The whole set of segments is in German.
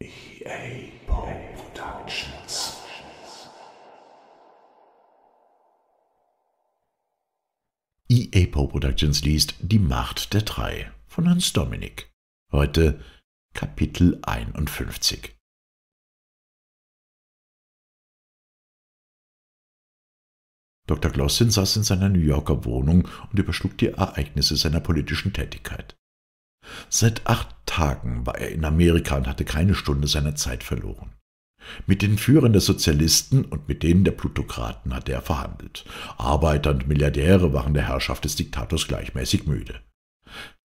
EA Productions. EA Productions liest Die Macht der Drei von Hans Dominik. Heute Kapitel 51. Dr. Glossin saß in seiner New Yorker Wohnung und überschlug die Ereignisse seiner politischen Tätigkeit. Seit acht Tagen war er in Amerika und hatte keine Stunde seiner Zeit verloren. Mit den Führern der Sozialisten und mit denen der Plutokraten hatte er verhandelt. Arbeiter und Milliardäre waren der Herrschaft des Diktators gleichmäßig müde.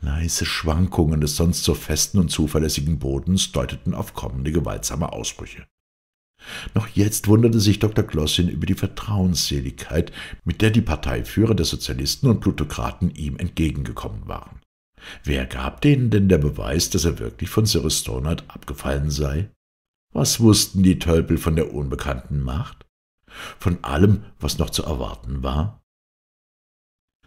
Leise Schwankungen des sonst so festen und zuverlässigen Bodens deuteten auf kommende gewaltsame Ausbrüche. Noch jetzt wunderte sich Dr. Glossin über die Vertrauensseligkeit, mit der die Parteiführer der Sozialisten und Plutokraten ihm entgegengekommen waren. Wer gab denen denn der Beweis, dass er wirklich von Cyrus Stonard abgefallen sei? Was wussten die Tölpel von der unbekannten Macht? Von allem, was noch zu erwarten war?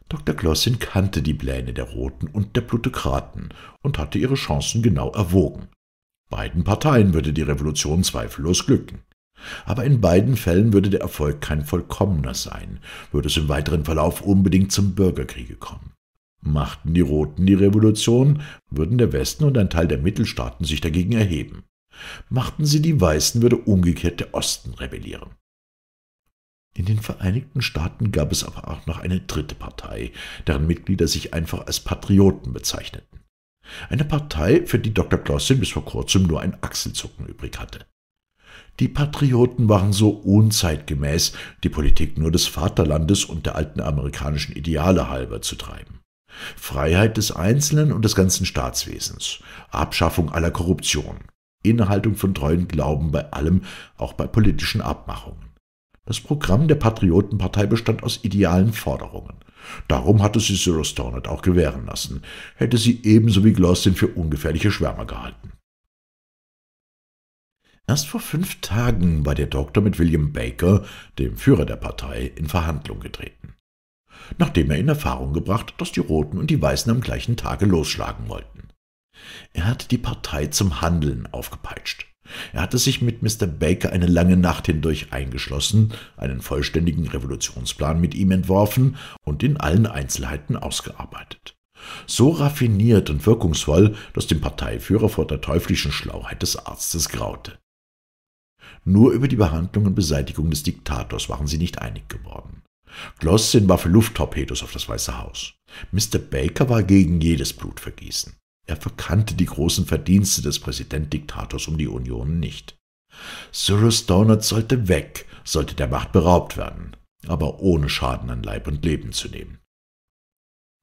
Dr. Glossin kannte die Pläne der Roten und der Plutokraten und hatte ihre Chancen genau erwogen. Beiden Parteien würde die Revolution zweifellos glücken. Aber in beiden Fällen würde der Erfolg kein vollkommener sein, würde es im weiteren Verlauf unbedingt zum Bürgerkriege kommen. Machten die Roten die Revolution, würden der Westen und ein Teil der Mittelstaaten sich dagegen erheben. Machten sie die Weißen, würde umgekehrt der Osten rebellieren. In den Vereinigten Staaten gab es aber auch noch eine dritte Partei, deren Mitglieder sich einfach als Patrioten bezeichneten. Eine Partei, für die Dr. Clausen bis vor kurzem nur ein Achselzucken übrig hatte. Die Patrioten waren so unzeitgemäß, die Politik nur des Vaterlandes und der alten amerikanischen Ideale halber zu treiben. Freiheit des Einzelnen und des ganzen Staatswesens, Abschaffung aller Korruption, Inhaltung von treuen Glauben bei allem, auch bei politischen Abmachungen. Das Programm der Patriotenpartei bestand aus idealen Forderungen. Darum hatte sie Cyrus Tornet auch gewähren lassen, hätte sie ebenso wie Glossin für ungefährliche Schwärmer gehalten. Erst vor fünf Tagen war der Doktor mit William Baker, dem Führer der Partei, in Verhandlung getreten nachdem er in Erfahrung gebracht, dass die Roten und die Weißen am gleichen Tage losschlagen wollten. Er hatte die Partei zum Handeln aufgepeitscht. Er hatte sich mit Mr. Baker eine lange Nacht hindurch eingeschlossen, einen vollständigen Revolutionsplan mit ihm entworfen und in allen Einzelheiten ausgearbeitet. So raffiniert und wirkungsvoll, dass dem Parteiführer vor der teuflischen Schlauheit des Arztes graute. Nur über die Behandlung und Beseitigung des Diktators waren sie nicht einig geworden. Glossin war für Lufttorpedos auf das Weiße Haus. Mr. Baker war gegen jedes Blutvergießen. Er verkannte die großen Verdienste des Präsidentdiktators um die Union nicht. Cyrus Donald sollte weg, sollte der Macht beraubt werden, aber ohne Schaden an Leib und Leben zu nehmen.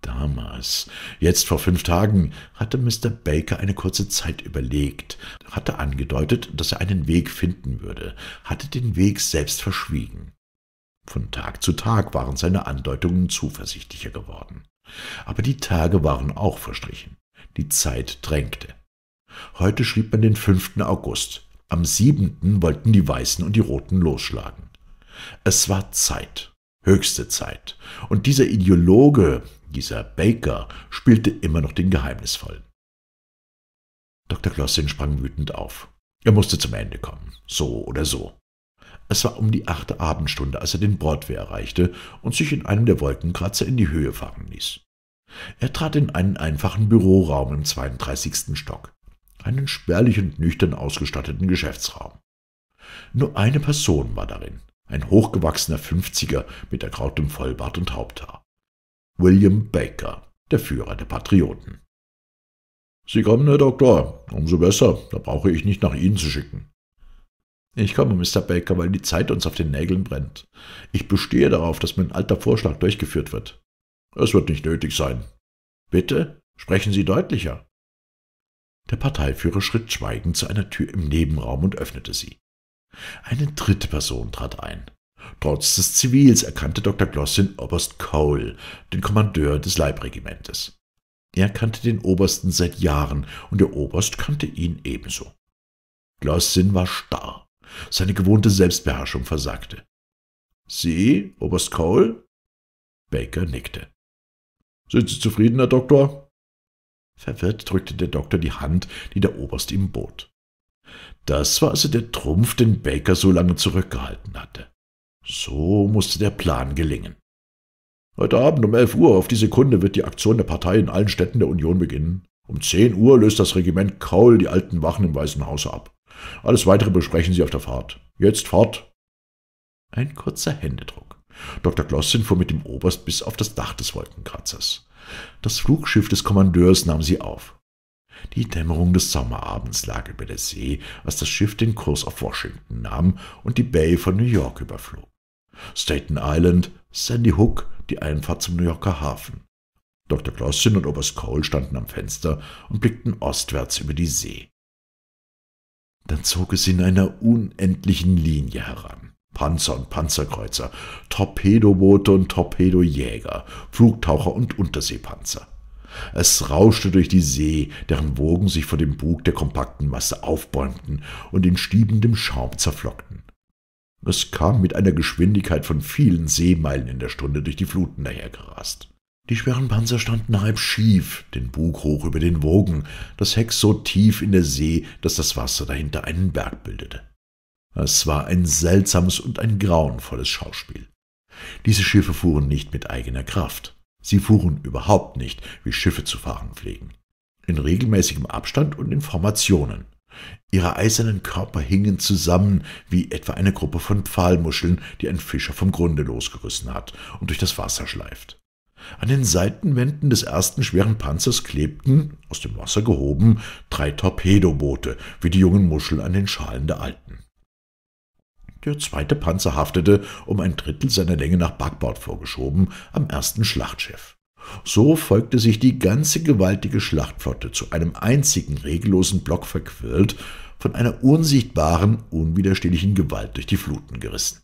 Damals, jetzt vor fünf Tagen, hatte Mr. Baker eine kurze Zeit überlegt, hatte angedeutet, dass er einen Weg finden würde, hatte den Weg selbst verschwiegen. Von Tag zu Tag waren seine Andeutungen zuversichtlicher geworden. Aber die Tage waren auch verstrichen. Die Zeit drängte. Heute schrieb man den 5. August. Am 7. wollten die Weißen und die Roten losschlagen. Es war Zeit, höchste Zeit. Und dieser Ideologe, dieser Baker, spielte immer noch den Geheimnisvollen. Dr. Glossin sprang wütend auf. Er musste zum Ende kommen, so oder so. Es war um die achte Abendstunde, als er den Broadway erreichte und sich in einem der Wolkenkratzer in die Höhe fahren ließ. Er trat in einen einfachen Büroraum im 32. Stock, einen spärlich und nüchtern ausgestatteten Geschäftsraum. Nur eine Person war darin, ein hochgewachsener Fünfziger mit ergrautem Vollbart und Haupthaar. William Baker, der Führer der Patrioten. Sie kommen, Herr Doktor, umso besser, da brauche ich nicht nach Ihnen zu schicken. Ich komme, Mr. Baker, weil die Zeit uns auf den Nägeln brennt. Ich bestehe darauf, dass mein alter Vorschlag durchgeführt wird. Es wird nicht nötig sein. Bitte, sprechen Sie deutlicher. Der Parteiführer schritt schweigend zu einer Tür im Nebenraum und öffnete sie. Eine dritte Person trat ein. Trotz des Zivils erkannte Dr. Glossin Oberst Cole, den Kommandeur des Leibregimentes. Er kannte den Obersten seit Jahren und der Oberst kannte ihn ebenso. Glossin war starr. Seine gewohnte Selbstbeherrschung versagte. Sie, Oberst Cole? Baker nickte. Sind Sie zufrieden, Herr Doktor? Verwirrt drückte der Doktor die Hand, die der Oberst ihm bot. Das war also der Trumpf, den Baker so lange zurückgehalten hatte. So musste der Plan gelingen. Heute Abend um elf Uhr auf die Sekunde wird die Aktion der Partei in allen Städten der Union beginnen. Um zehn Uhr löst das Regiment Kaul die alten Wachen im Weißen Hause ab. Alles Weitere besprechen Sie auf der Fahrt. Jetzt fort! Ein kurzer Händedruck. Dr. Glossin fuhr mit dem Oberst bis auf das Dach des Wolkenkratzers. Das Flugschiff des Kommandeurs nahm sie auf. Die Dämmerung des Sommerabends lag über der See, als das Schiff den Kurs auf Washington nahm und die Bay von New York überflog. Staten Island, Sandy Hook, die Einfahrt zum New Yorker Hafen. Dr. Glossin und Oberst Cole standen am Fenster und blickten ostwärts über die See. Dann zog es in einer unendlichen Linie heran. Panzer und Panzerkreuzer, Torpedoboote und Torpedojäger, Flugtaucher und Unterseepanzer. Es rauschte durch die See, deren Wogen sich vor dem Bug der kompakten Masse aufbäumten und in stiebendem Schaum zerflockten. Es kam mit einer Geschwindigkeit von vielen Seemeilen in der Stunde durch die Fluten dahergerast. Die schweren Panzer standen halb schief, den Bug hoch über den Wogen, das Heck so tief in der See, dass das Wasser dahinter einen Berg bildete. Es war ein seltsames und ein grauenvolles Schauspiel. Diese Schiffe fuhren nicht mit eigener Kraft. Sie fuhren überhaupt nicht, wie Schiffe zu fahren pflegen. In regelmäßigem Abstand und in Formationen. Ihre eisernen Körper hingen zusammen, wie etwa eine Gruppe von Pfahlmuscheln, die ein Fischer vom Grunde losgerissen hat und durch das Wasser schleift. An den Seitenwänden des ersten schweren Panzers klebten, aus dem Wasser gehoben, drei Torpedoboote, wie die jungen Muscheln an den Schalen der alten. Der zweite Panzer haftete, um ein Drittel seiner Länge nach Backbord vorgeschoben, am ersten Schlachtschiff. So folgte sich die ganze gewaltige Schlachtflotte zu einem einzigen regellosen Block verquirlt, von einer unsichtbaren, unwiderstehlichen Gewalt durch die Fluten gerissen.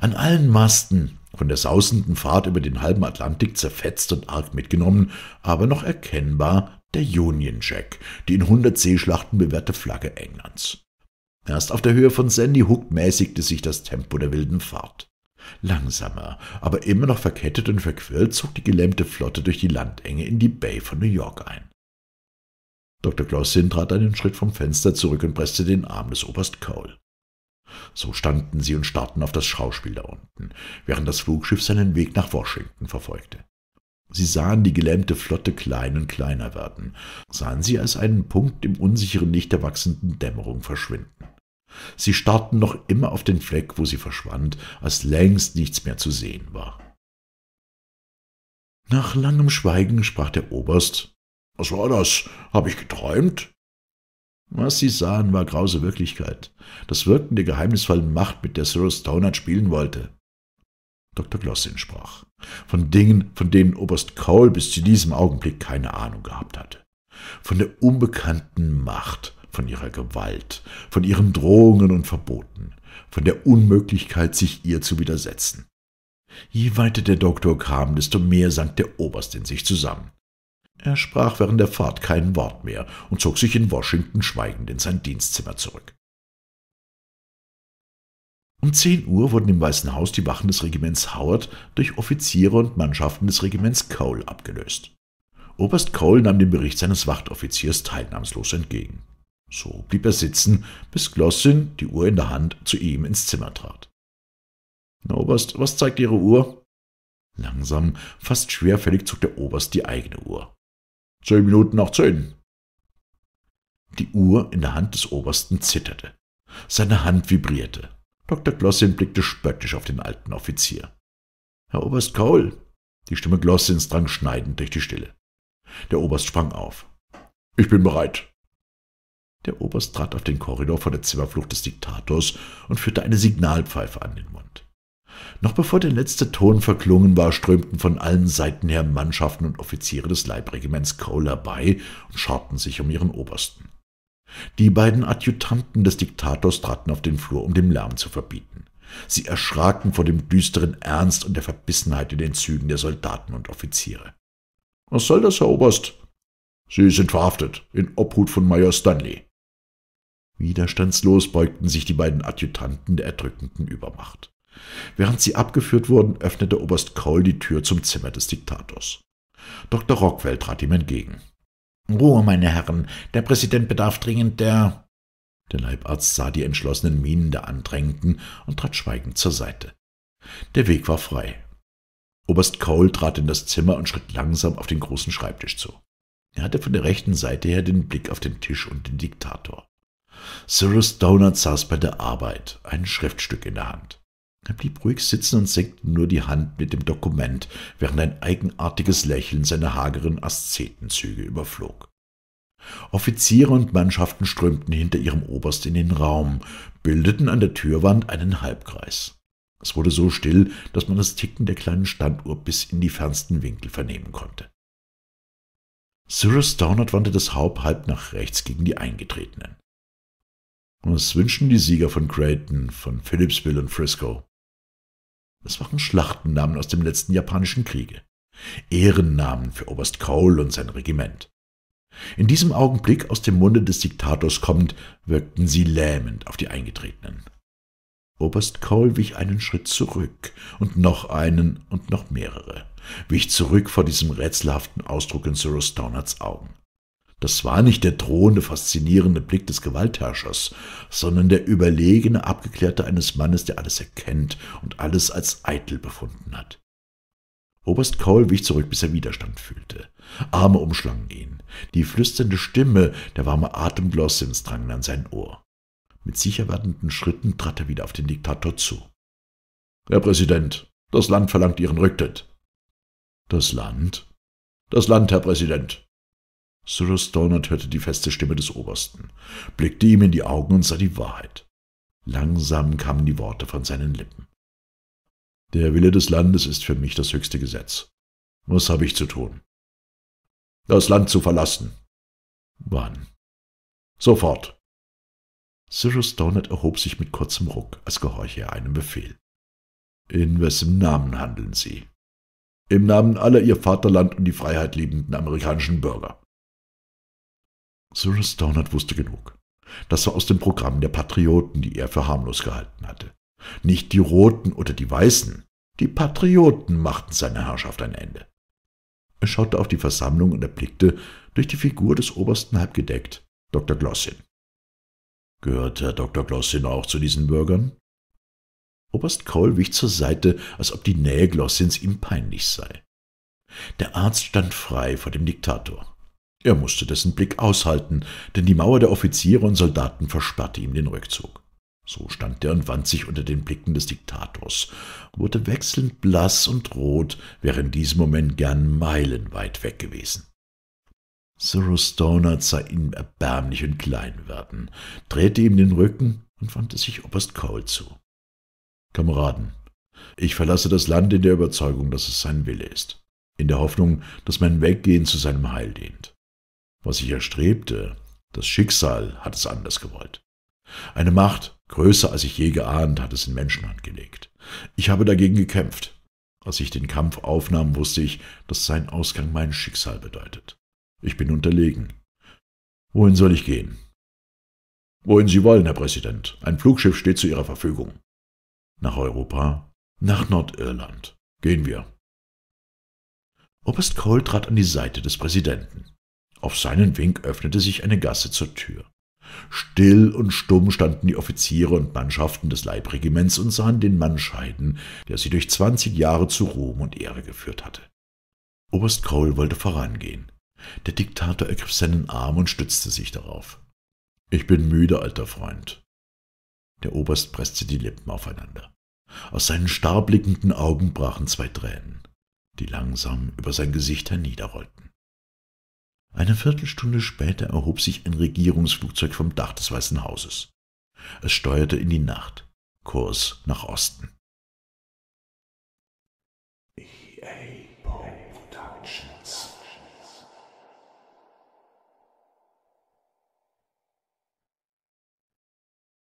An allen Masten, von der sausenden Fahrt über den halben Atlantik zerfetzt und arg mitgenommen, aber noch erkennbar der Union Jack, die in hundert Seeschlachten bewährte Flagge Englands. Erst auf der Höhe von Sandy Hook mäßigte sich das Tempo der wilden Fahrt. Langsamer, aber immer noch verkettet und verquirlt, zog die gelähmte Flotte durch die Landenge in die Bay von New York ein. Dr. Glossin trat einen Schritt vom Fenster zurück und presste den Arm des Oberst Cole. So standen sie und starrten auf das Schauspiel da unten, während das Flugschiff seinen Weg nach Washington verfolgte. Sie sahen die gelähmte Flotte klein und kleiner werden, sahen sie als einen Punkt im unsicheren Licht der wachsenden Dämmerung verschwinden. Sie starrten noch immer auf den Fleck, wo sie verschwand, als längst nichts mehr zu sehen war. Nach langem Schweigen sprach der Oberst. Was war das? Hab ich geträumt? Was sie sahen, war grause Wirklichkeit. Das Wirken der geheimnisvollen Macht, mit der Cyrus Stonehenge spielen wollte. Dr. Glossin sprach. Von Dingen, von denen Oberst Cole bis zu diesem Augenblick keine Ahnung gehabt hatte. Von der unbekannten Macht, von ihrer Gewalt, von ihren Drohungen und Verboten, von der Unmöglichkeit, sich ihr zu widersetzen. Je weiter der Doktor kam, desto mehr sank der Oberst in sich zusammen. Er sprach während der Fahrt kein Wort mehr und zog sich in Washington schweigend in sein Dienstzimmer zurück. Um 10 Uhr wurden im Weißen Haus die Wachen des Regiments Howard durch Offiziere und Mannschaften des Regiments Cole abgelöst. Oberst Cole nahm den Bericht seines Wachtoffiziers teilnahmslos entgegen. So blieb er sitzen, bis Glossin, die Uhr in der Hand, zu ihm ins Zimmer trat. Na, Oberst, was zeigt Ihre Uhr? Langsam, fast schwerfällig zog der Oberst die eigene Uhr. Zehn Minuten nach zehn. Die Uhr in der Hand des Obersten zitterte. Seine Hand vibrierte. Dr. Glossin blickte spöttisch auf den alten Offizier. Herr Oberst Cole! Die Stimme Glossins drang schneidend durch die Stille. Der Oberst sprang auf. Ich bin bereit. Der Oberst trat auf den Korridor vor der Zimmerflucht des Diktators und führte eine Signalpfeife an den Mund. Noch bevor der letzte Ton verklungen war, strömten von allen Seiten her Mannschaften und Offiziere des Leibregiments Cole bei und scharten sich um ihren Obersten. Die beiden Adjutanten des Diktators traten auf den Flur, um dem Lärm zu verbieten. Sie erschraken vor dem düsteren Ernst und der Verbissenheit in den Zügen der Soldaten und Offiziere. Was soll das, Herr Oberst? Sie sind verhaftet, in Obhut von Major Stanley. Widerstandslos beugten sich die beiden Adjutanten der erdrückenden Übermacht. Während sie abgeführt wurden, öffnete Oberst Cole die Tür zum Zimmer des Diktators. Dr. Rockwell trat ihm entgegen. Ruhe, meine Herren, der Präsident bedarf dringend der. Der Leibarzt sah die entschlossenen Mienen der Andrängten und trat schweigend zur Seite. Der Weg war frei. Oberst Cole trat in das Zimmer und schritt langsam auf den großen Schreibtisch zu. Er hatte von der rechten Seite her den Blick auf den Tisch und den Diktator. Cyrus Donut saß bei der Arbeit, ein Schriftstück in der Hand. Er blieb ruhig sitzen und senkte nur die Hand mit dem Dokument, während ein eigenartiges Lächeln seine hageren Aszetenzüge überflog. Offiziere und Mannschaften strömten hinter ihrem Oberst in den Raum, bildeten an der Türwand einen Halbkreis. Es wurde so still, dass man das Ticken der kleinen Standuhr bis in die fernsten Winkel vernehmen konnte. Cyrus Downard wandte das Haupt halb nach rechts gegen die Eingetretenen. Was wünschen die Sieger von Creighton, von Phillipsville und Frisco? Es waren Schlachtennamen aus dem letzten japanischen Kriege. Ehrennamen für Oberst Cole und sein Regiment. In diesem Augenblick aus dem Munde des Diktators kommend, wirkten sie lähmend auf die Eingetretenen. Oberst Cole wich einen Schritt zurück und noch einen und noch mehrere, wich zurück vor diesem rätselhaften Ausdruck in Cyrus Donuts Augen. Das war nicht der drohende, faszinierende Blick des Gewaltherrschers, sondern der überlegene, abgeklärte eines Mannes, der alles erkennt und alles als eitel befunden hat. Oberst Cole wich zurück, bis er Widerstand fühlte. Arme umschlangen ihn. Die flüsternde Stimme, der warme Atem Glossins drangen an sein Ohr. Mit sicher werdenden Schritten trat er wieder auf den Diktator zu. Herr Präsident, das Land verlangt Ihren Rücktritt. Das Land? Das Land, Herr Präsident, Cyrus Donald hörte die feste Stimme des Obersten, blickte ihm in die Augen und sah die Wahrheit. Langsam kamen die Worte von seinen Lippen. Der Wille des Landes ist für mich das höchste Gesetz. Was habe ich zu tun? Das Land zu verlassen. Wann? Sofort. Cyrus Donald erhob sich mit kurzem Ruck, als gehorche er einem Befehl. In wessen Namen handeln Sie? Im Namen aller Ihr Vaterland und die Freiheit liebenden amerikanischen Bürger. Cyrus Downard wusste genug. Das war aus dem Programm der Patrioten, die er für harmlos gehalten hatte. Nicht die Roten oder die Weißen, die Patrioten machten seiner Herrschaft ein Ende. Er schaute auf die Versammlung und erblickte, durch die Figur des Obersten halb gedeckt, Dr. Glossin. Gehört Herr Dr. Glossin auch zu diesen Bürgern? Oberst Cole wich zur Seite, als ob die Nähe Glossins ihm peinlich sei. Der Arzt stand frei vor dem Diktator. Er musste dessen Blick aushalten, denn die Mauer der Offiziere und Soldaten versperrte ihm den Rückzug. So stand er und wand sich unter den Blicken des Diktators, wurde wechselnd blass und rot, wäre in diesem Moment gern meilenweit weg gewesen. Cyrus Donat sah ihn erbärmlich und klein werden, drehte ihm den Rücken und wandte sich Oberst Cole zu. Kameraden, ich verlasse das Land in der Überzeugung, dass es sein Wille ist, in der Hoffnung, dass mein Weggehen zu seinem Heil dient. Was ich erstrebte, das Schicksal hat es anders gewollt. Eine Macht, größer als ich je geahnt, hat es in Menschenhand gelegt. Ich habe dagegen gekämpft. Als ich den Kampf aufnahm, wusste ich, dass sein Ausgang mein Schicksal bedeutet. Ich bin unterlegen. Wohin soll ich gehen? Wohin Sie wollen, Herr Präsident. Ein Flugschiff steht zu Ihrer Verfügung. Nach Europa, nach Nordirland. Gehen wir. Oberst Cole trat an die Seite des Präsidenten. Auf seinen Wink öffnete sich eine Gasse zur Tür. Still und stumm standen die Offiziere und Mannschaften des Leibregiments und sahen den Mann scheiden, der sie durch zwanzig Jahre zu Ruhm und Ehre geführt hatte. Oberst Cole wollte vorangehen. Der Diktator ergriff seinen Arm und stützte sich darauf. »Ich bin müde, alter Freund.« Der Oberst presste die Lippen aufeinander. Aus seinen starr blickenden Augen brachen zwei Tränen, die langsam über sein Gesicht herniederrollten. Eine Viertelstunde später erhob sich ein Regierungsflugzeug vom Dach des Weißen Hauses. Es steuerte in die Nacht, Kurs nach Osten.